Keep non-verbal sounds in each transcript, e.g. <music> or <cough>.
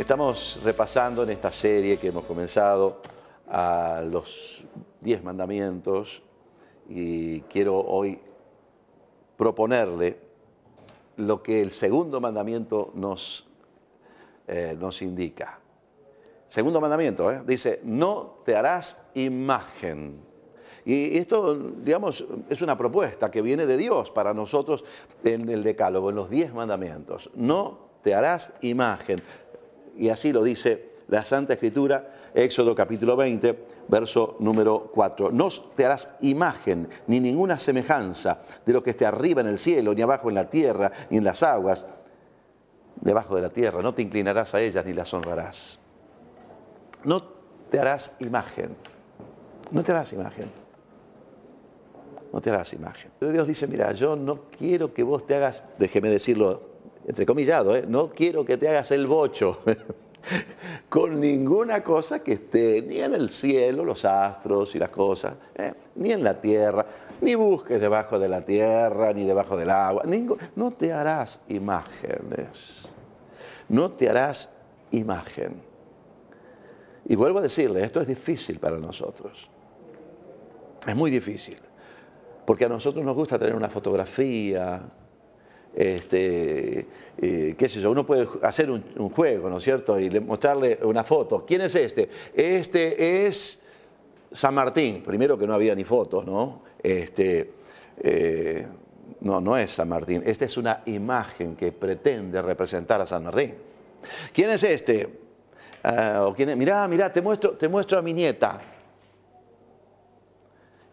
Estamos repasando en esta serie que hemos comenzado a los diez mandamientos y quiero hoy proponerle lo que el segundo mandamiento nos, eh, nos indica. Segundo mandamiento, ¿eh? dice, no te harás imagen. Y esto, digamos, es una propuesta que viene de Dios para nosotros en el decálogo, en los diez mandamientos. No te harás imagen. Y así lo dice la Santa Escritura, Éxodo capítulo 20, verso número 4. No te harás imagen ni ninguna semejanza de lo que esté arriba en el cielo, ni abajo en la tierra, ni en las aguas, debajo de la tierra. No te inclinarás a ellas ni las honrarás. No te harás imagen. No te harás imagen. No te harás imagen. Pero Dios dice, mira, yo no quiero que vos te hagas, déjeme decirlo entrecomillado, ¿eh? no quiero que te hagas el bocho <laughs> con ninguna cosa que esté ni en el cielo, los astros y las cosas, ¿eh? ni en la tierra, ni busques debajo de la tierra, ni debajo del agua. no te harás imágenes. No te harás imagen. Y vuelvo a decirle, esto es difícil para nosotros. Es muy difícil. Porque a nosotros nos gusta tener una fotografía, este, eh, qué sé yo, uno puede hacer un, juego, ¿no es cierto? Y mostrarle una foto. ¿Quién es este? Este es San Martín, primero que no había ni fotos, ¿no? Este, eh, no, no es San Martín, esta es una imagen que pretende representar a San Martín. ¿Quién es este? Ah, quién Mirá, mirá, te muestro, te muestro a mi nieta.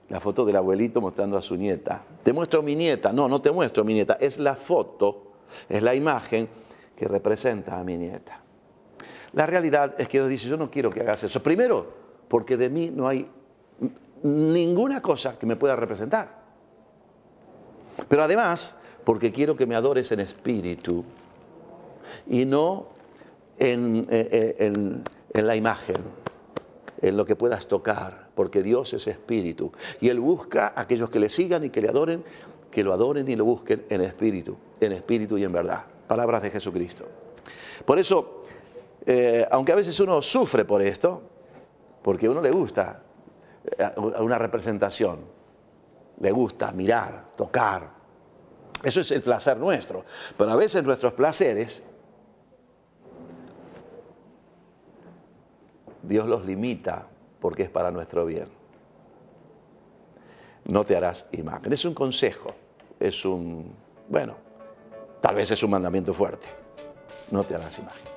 La foto del abuelito mostrando a su nieta. Te muestro mi nieta. No, no te muestro mi nieta. Es la foto, es la imagen que representa a mi nieta. La realidad es que Dios dice, yo no quiero que hagas eso. Primero, porque de mí no hay ninguna cosa que me pueda representar. Pero además, porque quiero que me adores en espíritu y no en eh, eh, la imagen en lo que puedas tocar, porque Dios es espíritu. Y Él busca a aquellos que le sigan y que le adoren, que lo adoren y lo busquen en espíritu, en espíritu y en verdad. Palabras de Jesucristo. Por eso, eh, aunque a veces uno sufre por esto, porque a uno le gusta eh, una representación, le gusta mirar, tocar. Eso es el placer nuestro. Pero a veces nuestros placeres Dios los limita porque es para nuestro bien. No te harás imagen. Es un consejo, es un, bueno, tal vez es un mandamiento fuerte. No te harás imagen.